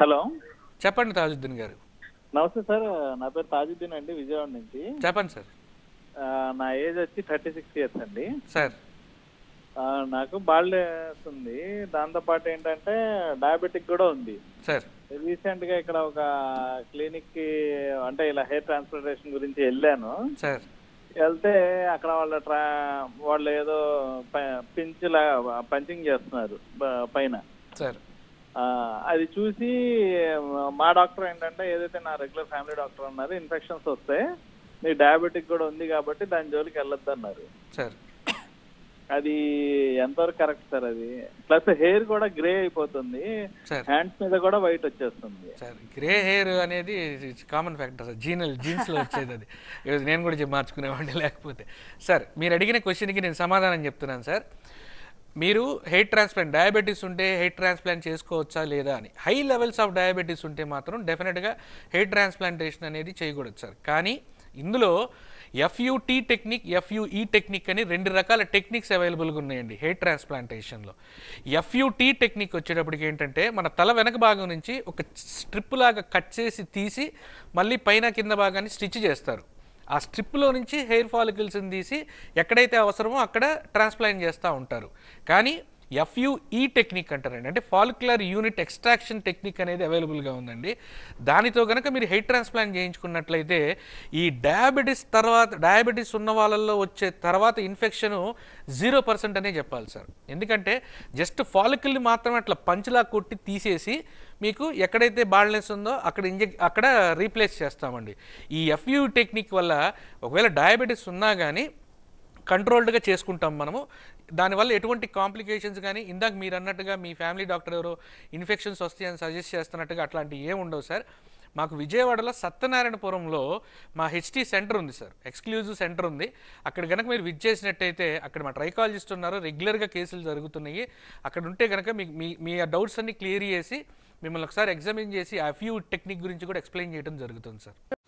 hello చెప్పండి తాజుద్దీన్ గారు నమస్తే సార్ నా పేరు తాజుద్దీన్ అండి విజయవాడ నుంచి చెప్పండి సార్ నా ఏజ్ వచ్చి థర్టీ సిక్స్ ఇయర్స్ అండి సార్ నాకు బాల్డెస్ ఉంది దాంతోపాటు ఏంటంటే డయాబెటిక్ కూడా ఉంది సార్ రీసెంట్ గా ఇక్కడ ఒక క్లినిక్ కి అంటే ఇలా హెయిర్ ట్రాన్స్ప్లాంటేషన్ గురించి వెళ్ళాను సార్ వెళ్తే అక్కడ వాళ్ళ ట్రా వాళ్ళు ఏదో పించ్ లా పంచింగ్ చేస్తున్నారు పైన సార్ అది చూసి మా డాక్టర్ ఏంటంటే ఏదైతే నా రెగ్యులర్ ఫ్యామిలీ డాక్టర్ అన్నారు ఇన్ఫెక్షన్స్ వస్తే నీ డయాబెటిక్ కూడా ఉంది కాబట్టి దాని జోలికి వెళ్ళొద్దు అన్నారు సార్ అది ఎంతవరకు కరెక్ట్ సార్ అది ప్లస్ హెయిర్ కూడా గ్రే అయిపోతుంది హ్యాండ్స్ మీద కూడా వైట్ వచ్చేస్తుంది సార్ గ్రే హెయిర్ అనేది కామన్ ఫ్యాక్టర్ సార్ జీనల్ జీన్స్ లో వచ్చేది అది నేను కూడా మార్చుకునేవాడిని లేకపోతే సార్ మీరు అడిగిన క్వశ్చన్కి నేను సమాధానం చెప్తున్నాను సార్ మీరు హెయిట్ ట్రాన్స్ప్లాంట్ డయాబెటీస్ ఉంటే హెయిర్ ట్రాన్స్ప్లాంట్ చేసుకోవచ్చా లేదా అని హై లెవెల్స్ ఆఫ్ డయాబెటీస్ ఉంటే మాత్రం డెఫినెట్గా హెయిర్ ట్రాన్స్ప్లాంటేషన్ అనేది చేయకూడదు సార్ కానీ ఇందులో ఎఫ్యుటి టెక్నిక్ ఎఫ్యూఈ టెక్నిక్ అని రెండు రకాల టెక్నిక్స్ అవైలబుల్గా ఉన్నాయండి హెయిర్ ట్రాన్స్ప్లాంటేషన్లో ఎఫ్యుటి టెక్నిక్ వచ్చేటప్పటికి ఏంటంటే మన తల వెనక భాగం నుంచి ఒక స్ట్రిప్ లాగా కట్ చేసి తీసి మళ్ళీ పైన కింద భాగాన్ని స్టిచ్ చేస్తారు ఆ స్ట్రిప్లో నుంచి హెయిర్ ఫాలికల్స్ని తీసి ఎక్కడైతే అవసరమో అక్కడ ట్రాన్స్ప్లాంట్ చేస్తూ ఉంటారు కానీ ఎఫ్యుఈ e టెక్నిక్ అంటారండి అంటే ఫాలిక్యులర్ యూనిట్ ఎక్స్ట్రాక్షన్ టెక్నిక్ అనేది అవైలబుల్గా ఉందండి దానితో కనుక మీరు హెయిర్ ట్రాన్స్ప్లాంట్ చేయించుకున్నట్లయితే ఈ డయాబెటీస్ తర్వాత డయాబెటీస్ ఉన్న వాళ్ళల్లో వచ్చే తర్వాత ఇన్ఫెక్షన్ జీరో పర్సెంట్ అనే చెప్పాలి సార్ ఎందుకంటే జస్ట్ ఫాలికల్ని మాత్రమే అట్లా పంచిలా కొట్టి తీసేసి మీకు ఎక్కడైతే బాల్నెస్ ఉందో అక్కడ ఇంజెక్ అక్కడ రీప్లేస్ చేస్తామండి ఈ ఎఫ్యూ టెక్నిక్ వల్ల ఒకవేళ డయాబెటీస్ ఉన్నా కానీ కంట్రోల్డ్గా చేసుకుంటాం మనము దానివల్ల ఎటువంటి కాంప్లికేషన్స్ కానీ ఇందాక మీరు అన్నట్టుగా మీ ఫ్యామిలీ డాక్టర్ ఎవరో ఇన్ఫెక్షన్స్ వస్తాయని సజెస్ట్ చేస్తున్నట్టుగా అట్లాంటివి ఏమి ఉండవు సార్ మాకు విజయవాడలో సత్యనారాయణపురంలో మా హెచ్టీ సెంటర్ ఉంది సార్ ఎక్స్క్లూజివ్ సెంటర్ ఉంది అక్కడ కనుక మీరు విజ్ చేసినట్టయితే అక్కడ మా ట్రైకాలజిస్ట్ ఉన్నారు రెగ్యులర్గా కేసులు జరుగుతున్నాయి అక్కడ ఉంటే కనుక మీకు మీ మీ డౌట్స్ అన్ని క్లియర్ చేసి మిమ్మల్ని ఒకసారి ఎగ్జామిన్ చేసి ఆ ఫ్యూ టెక్నిక్ గురించి కూడా ఎక్స్ప్లెయిన్ చేయడం జరుగుతుంది సార్